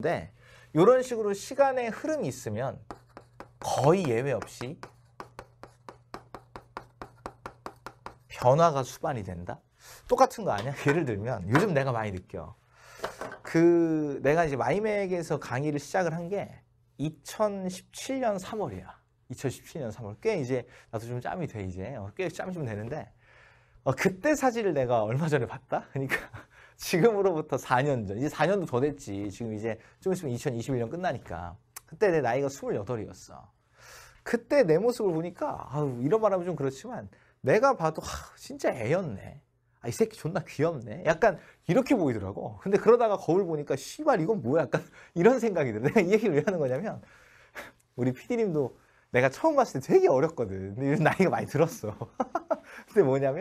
근데 네, 이런 식으로 시간의 흐름이 있으면 거의 예외 없이 변화가 수반이 된다? 똑같은 거 아니야? 예를 들면 요즘 내가 많이 느껴. 그 내가 이제 마이맥에서 강의를 시작을 한 게 2017년 3월이야. 2017년 3월. 꽤 이제 나도 좀 짬이 돼 이제. 어, 꽤 짬이 좀 되는데 어, 그때 사진을 내가 얼마 전에 봤다? 그러니까 지금으로부터 4년 전, 이제 4년도 더 됐지. 지금 이제 좀 있으면 2021년 끝나니까. 그때 내 나이가 28이었어. 그때 내 모습을 보니까 아우 이런 말하면 좀 그렇지만 내가 봐도 아, 진짜 애였네. 아, 이 새끼 존나 귀엽네. 약간 이렇게 보이더라고. 근데 그러다가 거울 보니까 씨발 이건 뭐야? 약간 이런 생각이 들어. 내가 이 얘기를 왜 하는 거냐면 우리 피디님도 내가 처음 봤을 때 되게 어렸거든. 근데 나이가 많이 들었어. 근데 뭐냐면